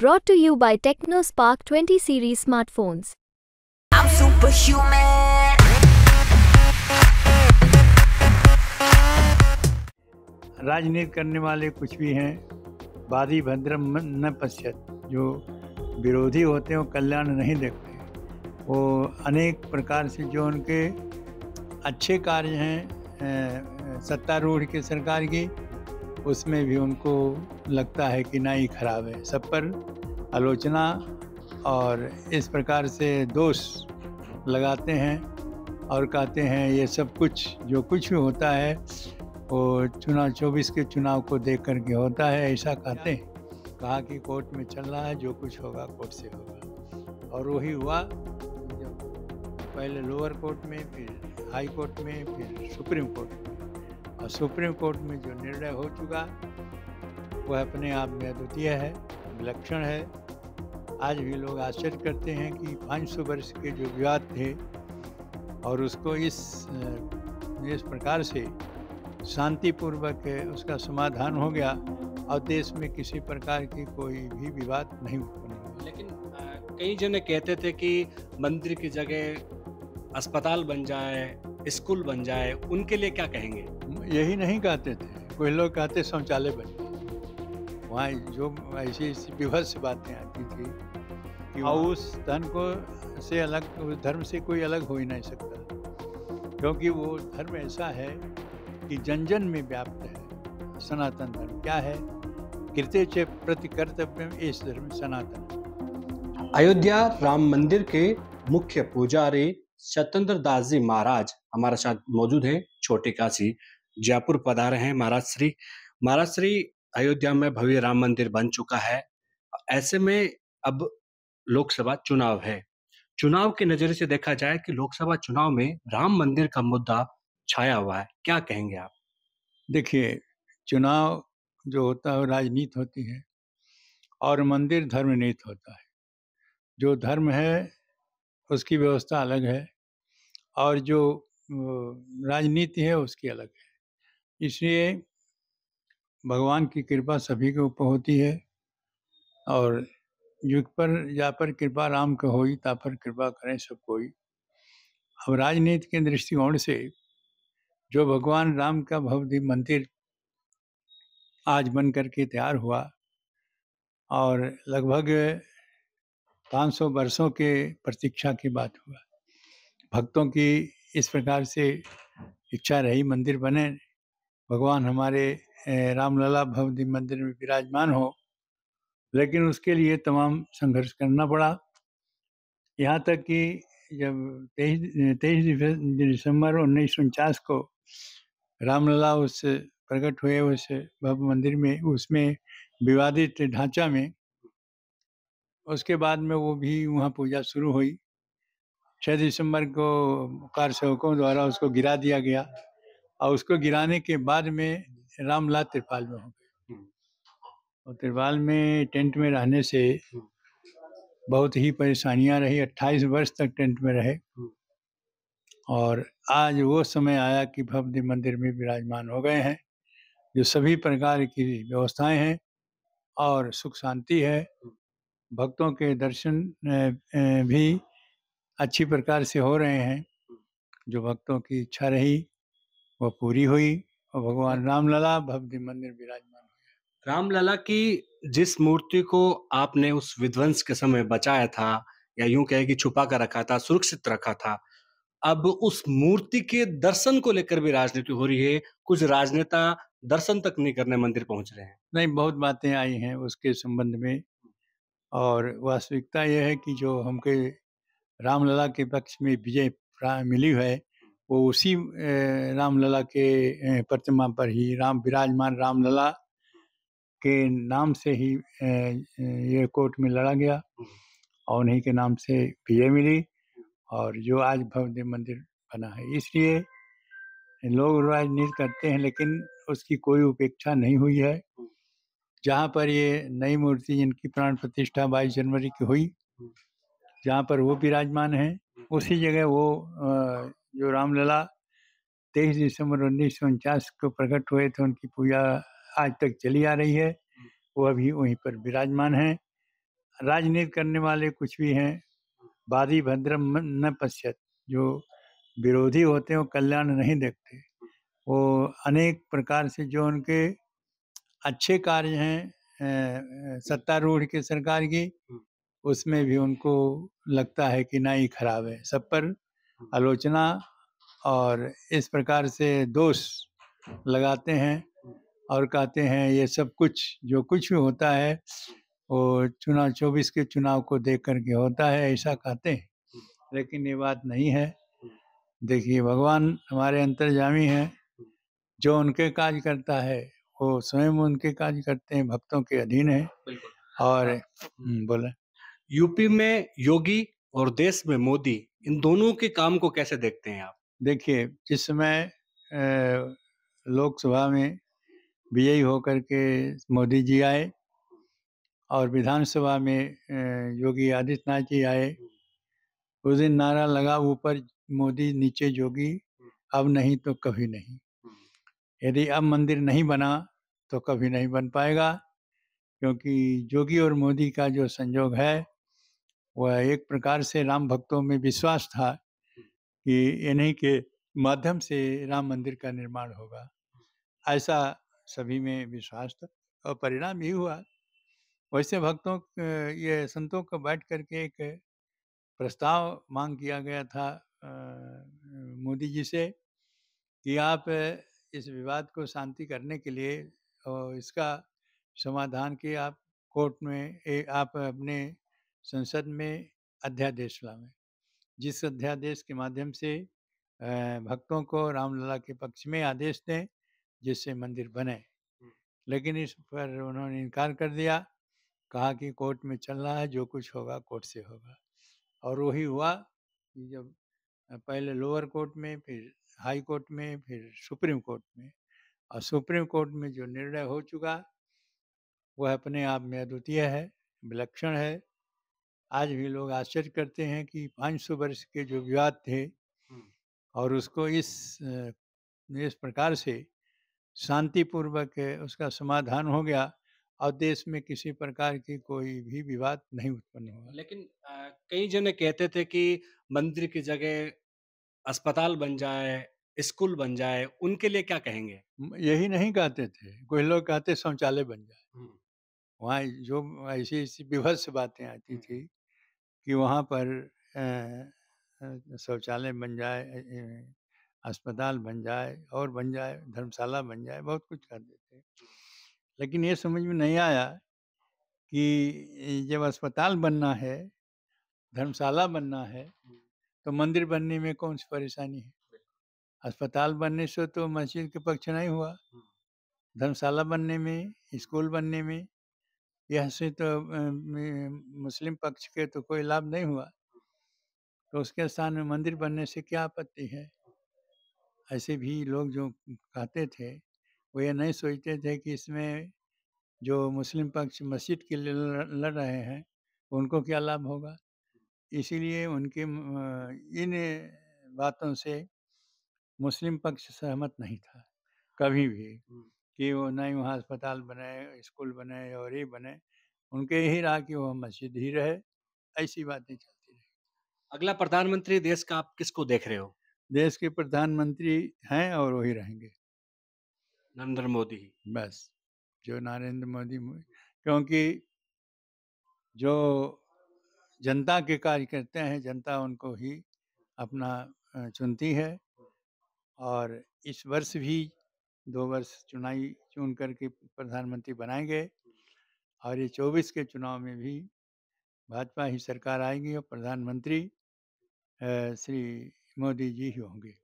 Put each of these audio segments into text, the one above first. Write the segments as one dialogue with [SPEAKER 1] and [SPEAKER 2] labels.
[SPEAKER 1] brought to you by Tecno 20 series smartphones.
[SPEAKER 2] I'm superhuman.
[SPEAKER 1] राजनीति करने वाले कुछ भी हैं बादी भद्रम न पश्यत जो विरोधी होते हैं वो कल्याण नहीं देखते वो अनेक प्रकार से जो उनके अच्छे कार्य हैं सत्तारूढ़ की सरकार की उसमें भी उनको लगता है कि ना ही खराब है सब पर आलोचना और इस प्रकार से दोष लगाते हैं और कहते हैं ये सब कुछ जो कुछ भी होता है वो चुनाव चौबीस के चुनाव को देख कर के होता है ऐसा कहते हैं कहा कि कोर्ट में चल रहा है जो कुछ होगा कोर्ट से होगा और वही हुआ जब पहले लोअर कोर्ट में फिर हाई कोर्ट में फिर सुप्रीम कोर्ट में और सुप्रीम कोर्ट में जो निर्णय हो चुका वह अपने आप में अद्वितीय है विलक्षण है आज भी लोग आश्चर्य करते हैं कि 500 वर्ष के जो विवाद थे और उसको इस इस प्रकार से शांतिपूर्वक उसका समाधान हो गया और देश में किसी प्रकार की कोई भी विवाद नहीं उत्पन्न लेकिन
[SPEAKER 2] कई जने कहते थे कि मंदिर की जगह अस्पताल बन जाए स्कूल बन जाए उनके लिए क्या कहेंगे
[SPEAKER 1] यही नहीं कहते थे कुछ लोग कहते शौचालय बने
[SPEAKER 2] वहाँ जो ऐसी ऐसी विभत्स
[SPEAKER 1] बातें आती थी कि हाँ। उस धन को से अलग उस धर्म से कोई अलग हो ही नहीं सकता क्योंकि वो धर्म ऐसा है कि जन जन में व्याप्त है सनातन धर्म क्या है कृत्य च प्रति कर्तव्य इस धर्म सनातन
[SPEAKER 2] अयोध्या राम मंदिर के मुख्य पुजारी स्वतंत्र दास जी महाराज हमारे साथ मौजूद हैं छोटे काशी जयपुर पधारे हैं महाराज श्री महाराज श्री अयोध्या में भव्य राम मंदिर बन चुका है ऐसे में अब लोकसभा चुनाव है चुनाव के नजर से देखा जाए कि लोकसभा चुनाव में राम मंदिर का मुद्दा छाया हुआ है क्या कहेंगे आप
[SPEAKER 1] देखिए चुनाव जो होता है राजनीति होती है और मंदिर धर्मनीत तो होता है जो धर्म है उसकी व्यवस्था अलग है और जो राजनीति है उसकी अलग है इसलिए भगवान की कृपा सभी के ऊपर होती है और युग पर जा पर कृपा राम के हो ता पर कृपा करें सब कोई अब राजनीति के दृष्टिकोण से जो भगवान राम का भव्य मंदिर आज बन करके तैयार हुआ और लगभग 500 वर्षों के प्रतीक्षा की बात हुआ भक्तों की इस प्रकार से इच्छा रही मंदिर बने भगवान हमारे रामलला भवदी मंदिर में विराजमान हो लेकिन उसके लिए तमाम संघर्ष करना पड़ा यहाँ तक कि जब तेईस तेईस दिसंबर उन्नीस सौ उनचास को रामलला उस प्रकट हुए उस भव्य मंदिर में उसमें विवादित ढांचा में उसके बाद में वो भी वहाँ पूजा शुरू हुई छः दिसंबर को कार सेवकों द्वारा उसको गिरा दिया गया और उसको गिराने के बाद में रामलाल त्रिपाल में हो गए हम्म। और त्रिपाल में टेंट में रहने से हम्म। बहुत ही परेशानियां रही 28 वर्ष तक टेंट में रहे हम्म। और आज वो समय आया कि भव्य मंदिर में विराजमान हो गए हैं जो सभी प्रकार की व्यवस्थाएं हैं और सुख शांति है भक्तों के दर्शन भी अच्छी प्रकार से हो रहे हैं जो भक्तों की इच्छा रही वह पूरी हुई और भगवान हाँ। रामलला भव्य मंदिर विराजमान
[SPEAKER 2] हुआ रामलला की जिस मूर्ति को आपने उस विध्वंस के समय बचाया था या यूं कहे कि छुपा कर रखा था सुरक्षित रखा था अब उस मूर्ति के दर्शन को लेकर भी राजनीति हो रही है कुछ राजनेता दर्शन तक नहीं करने मंदिर पहुंच रहे हैं
[SPEAKER 1] नहीं बहुत बातें आई हैं उसके संबंध में और वास्तविकता यह है कि जो हमके रामलला के पक्ष में विजय मिली है वो उसी रामलला के प्रतिमा पर ही राम विराजमान रामलला के नाम से ही ये कोर्ट में लड़ा गया और उन्हीं के नाम से विजय मिली और जो आज भव्य मंदिर बना है इसलिए लोग राजनीति करते हैं लेकिन उसकी कोई उपेक्षा नहीं हुई है जहाँ पर ये नई मूर्ति जिनकी प्राण प्रतिष्ठा बाईस जनवरी की हुई जहाँ पर वो विराजमान है उसी जगह वो जो रामलला तेईस दिसंबर उन्नीस सौ उनचास को प्रकट हुए थे उनकी पूजा आज तक चली आ रही है हम्म। वो अभी वहीं पर विराजमान हैं राजनीति करने वाले कुछ भी हैं बादी भद्रम न पश्यत जो विरोधी होते हैं वो कल्याण नहीं देखते वो अनेक प्रकार से जो उनके अच्छे कार्य हैं सत्तारूढ़ के सरकार की हम्म। उसमें भी उनको लगता है कि ना ही खराब है सब पर आलोचना और इस प्रकार से दोष लगाते हैं और कहते हैं ये सब कुछ जो कुछ भी होता है वो चुनाव चौबीस के चुनाव को देख करके होता है ऐसा कहते हैं लेकिन ये बात नहीं है देखिए भगवान हमारे अंतर्जामी हैं जो उनके काज करता है वो स्वयं उनके काज करते हैं भक्तों के अधीन है और
[SPEAKER 2] हम्म, बोले यूपी में योगी और देश में मोदी इन दोनों के काम को कैसे देखते हैं आप देखिए जिस समय लोकसभा
[SPEAKER 1] में विजयी होकर के मोदी जी आए और विधानसभा में योगी आदित्यनाथ जी आए उस दिन नारा लगा ऊपर मोदी नीचे जोगी अब नहीं तो कभी नहीं यदि अब मंदिर नहीं बना तो कभी नहीं बन पाएगा क्योंकि जोगी और मोदी का जो संयोग है वह एक प्रकार से राम भक्तों में विश्वास था कि इन्हीं के माध्यम से राम मंदिर का निर्माण होगा ऐसा सभी में विश्वास था और परिणाम ही हुआ वैसे भक्तों ये संतों को बैठ करके एक प्रस्ताव मांग किया गया था मोदी जी से कि आप इस विवाद को शांति करने के लिए और इसका समाधान के आप कोर्ट में ए, आप अपने संसद में अध्यादेश लावें जिस अध्यादेश के माध्यम से भक्तों को रामलला के पक्ष में आदेश दें जिससे मंदिर बने लेकिन इस पर उन्होंने इनकार कर दिया कहा कि कोर्ट में चलना है जो कुछ होगा कोर्ट से होगा और वही हुआ कि जब पहले लोअर कोर्ट में फिर हाई कोर्ट में फिर सुप्रीम कोर्ट में और सुप्रीम कोर्ट में जो निर्णय हो चुका वह अपने आप में अद्वितीय है विलक्षण है आज भी लोग आश्चर्य करते हैं कि 500 वर्ष के जो विवाद थे और उसको इस इस प्रकार से शांतिपूर्वक उसका समाधान हो गया और देश में किसी प्रकार की कोई भी
[SPEAKER 2] विवाद नहीं उत्पन्न हुआ लेकिन कई जने कहते थे कि मंदिर की जगह अस्पताल बन जाए स्कूल बन जाए उनके लिए क्या कहेंगे यही
[SPEAKER 1] नहीं कहते थे कोई लोग
[SPEAKER 2] कहते शौचालय बन जाए वहाँ जो ऐसी ऐसी
[SPEAKER 1] विभत्स बातें आती थी कि वहाँ पर शौचालय बन जाए अस्पताल बन जाए और बन जाए धर्मशाला बन जाए बहुत कुछ कर देते लेकिन ये समझ में नहीं आया कि जब अस्पताल बनना है धर्मशाला बनना है तो मंदिर बनने में कौन सी परेशानी है अस्पताल बनने से तो मस्जिद के पक्ष नहीं हुआ हम्म। धर्मशाला बनने में स्कूल बनने में यह से तो मुस्लिम पक्ष के तो कोई लाभ नहीं हुआ तो उसके स्थान में मंदिर बनने से क्या आपत्ति है ऐसे भी लोग जो कहते थे वो ये नहीं सोचते थे कि इसमें जो मुस्लिम पक्ष मस्जिद के लिए लड़ रहे हैं उनको क्या लाभ होगा इसीलिए उनके इन बातों से मुस्लिम पक्ष सहमत नहीं था कभी भी कि वो नहीं वहाँ अस्पताल बने स्कूल बने और ये बने उनके यही रहा कि
[SPEAKER 2] वो मस्जिद ही रहे ऐसी बातें चलती रही अगला प्रधानमंत्री देश का आप किसको देख रहे हो
[SPEAKER 1] देश के प्रधानमंत्री हैं और वही रहेंगे नरेंद्र मोदी बस जो नरेंद्र मोदी क्योंकि जो जनता के कार्य करते हैं जनता उनको ही अपना चुनती है और इस वर्ष भी दो वर्ष चुनाई चुन करके प्रधानमंत्री बनाए गए और ये चौबीस के चुनाव में भी भाजपा ही सरकार आएगी और प्रधानमंत्री श्री मोदी जी ही होंगे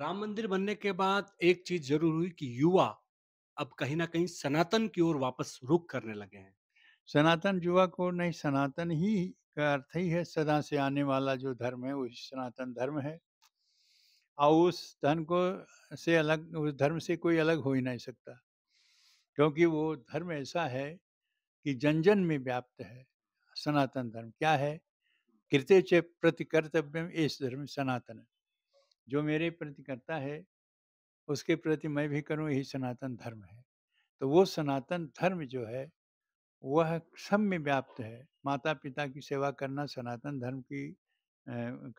[SPEAKER 2] राम मंदिर बनने के बाद एक चीज जरूर हुई कि युवा अब कहीं ना कहीं सनातन की ओर वापस रुख करने लगे हैं सनातन युवा को नहीं
[SPEAKER 1] सनातन ही का अर्थ ही है सदा से आने वाला जो धर्म है वही सनातन धर्म है और उस धन को से अलग उस धर्म से कोई अलग हो ही नहीं सकता क्योंकि वो धर्म ऐसा है कि जन जन में व्याप्त है सनातन धर्म क्या है कृत्य च प्रति कर्तव्य इस धर्म सनातन जो मेरे प्रति करता है उसके प्रति मैं भी करूं यही सनातन धर्म है तो वो सनातन धर्म जो है वह सब में व्याप्त है माता पिता की सेवा करना सनातन धर्म की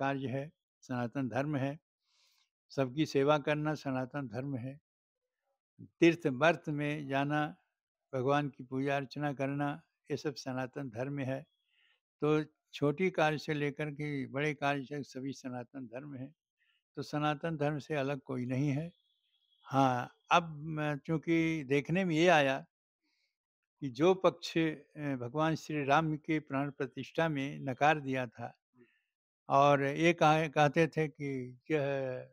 [SPEAKER 1] कार्य है सनातन धर्म है सबकी सेवा करना सनातन धर्म है तीर्थ वर्त में जाना भगवान की पूजा अर्चना करना ये सब सनातन धर्म है तो छोटी कार्य से लेकर के बड़े कार्य से सभी सनातन धर्म है तो सनातन धर्म से अलग कोई नहीं है हाँ अब चूंकि देखने में ये आया कि जो पक्ष भगवान श्री राम के प्राण प्रतिष्ठा में नकार दिया था और ये कहा कहते थे कि यह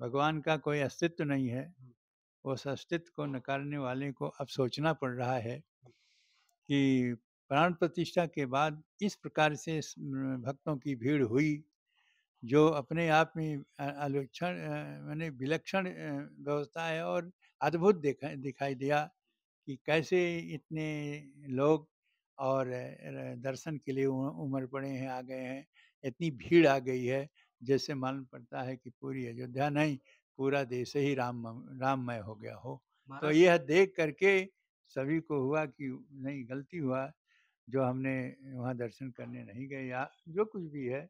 [SPEAKER 1] भगवान का कोई अस्तित्व नहीं है उस अस्तित्व को नकारने वाले को अब सोचना पड़ रहा है कि प्राण प्रतिष्ठा के बाद इस प्रकार से भक्तों की भीड़ हुई जो अपने आप में आलोचन मैंने विलक्षण व्यवस्था है और अद्भुत दिखा दिखाई दिया कि कैसे इतने लोग और दर्शन के लिए उमड़ पड़े हैं आ गए हैं इतनी भीड़ आ गई है जैसे मालूम पड़ता है कि पूरी अयोध्या नहीं पूरा देश ही राम राममय हो गया हो तो यह देख करके सभी को हुआ कि नहीं गलती हुआ जो हमने वहाँ दर्शन करने नहीं गए या जो कुछ भी है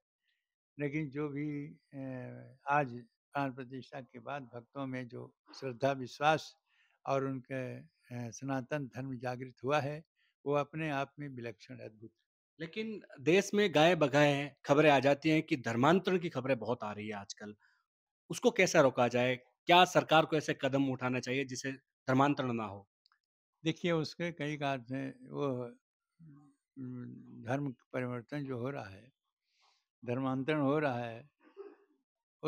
[SPEAKER 1] लेकिन जो भी आज प्राण प्रतिष्ठा के बाद भक्तों में जो श्रद्धा विश्वास और
[SPEAKER 2] उनके सनातन धर्म जागृत हुआ है वो अपने आप में विलक्षण अद्भुत लेकिन देश में गाय बगाए खबरें आ जाती हैं कि धर्मांतरण की खबरें बहुत आ रही है आजकल उसको कैसे रोका जाए क्या सरकार को ऐसे कदम उठाना चाहिए जिसे धर्मांतरण ना हो
[SPEAKER 1] देखिए उसके कई कारण हैं वो धर्म परिवर्तन जो हो रहा है धर्मांतरण हो रहा है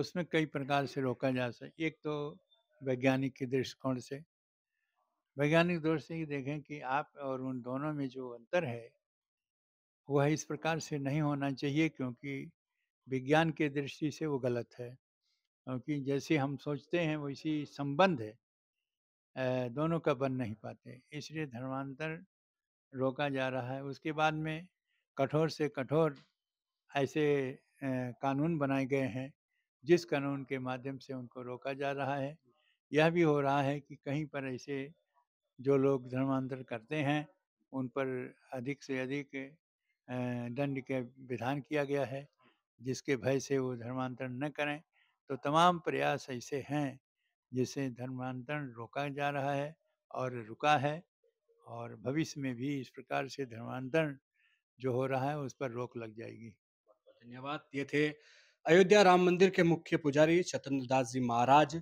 [SPEAKER 1] उसमें कई प्रकार से रोका जा सके एक तो वैज्ञानिक के दृष्टिकोण से वैज्ञानिक दौर से ही देखें कि आप और उन दोनों में जो अंतर है वह इस प्रकार से नहीं होना चाहिए क्योंकि विज्ञान के दृष्टि से वो गलत है क्योंकि जैसे हम सोचते हैं वैसी संबंध है दोनों का बन नहीं पाते इसलिए धर्मांतर रोका जा रहा है उसके बाद में कठोर से कठोर ऐसे कानून बनाए गए हैं जिस कानून के माध्यम से उनको रोका जा रहा है यह भी हो रहा है कि कहीं पर ऐसे जो लोग धर्मांतर करते हैं उन पर अधिक से अधिक दंड के विधान किया गया है जिसके भय से वो धर्मांतरण न करें तो तमाम प्रयास ऐसे हैं जिसे धर्मांतरण रोका जा रहा है और रुका है और भविष्य में भी इस प्रकार से धर्मांतरण जो
[SPEAKER 2] हो रहा है उस पर रोक लग जाएगी धन्यवाद ये थे अयोध्या राम मंदिर के मुख्य पुजारी शतन्द्र दास जी महाराज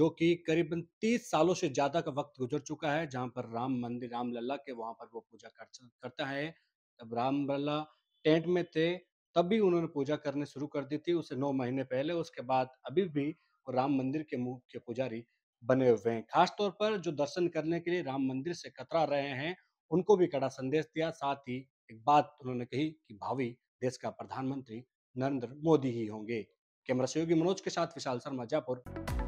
[SPEAKER 2] जो कि करीबन तीस सालों से ज्यादा का वक्त गुजर चुका है जहाँ पर राम मंदिर राम लल्ला के वहां पर वो पूजा करता है जब बल्ला टेंट में थे तब भी उन्होंने पूजा करने शुरू कर दी थी उसे नौ महीने पहले उसके बाद अभी भी वो राम मंदिर के मुख्य पुजारी बने हुए हैं खासतौर पर जो दर्शन करने के लिए राम मंदिर से कतरा रहे हैं उनको भी कड़ा संदेश दिया साथ ही एक बात उन्होंने कही कि भावी देश का प्रधानमंत्री नरेंद्र मोदी ही होंगे कैमरा सहयोगी मनोज के साथ विशाल शर्मा जयपुर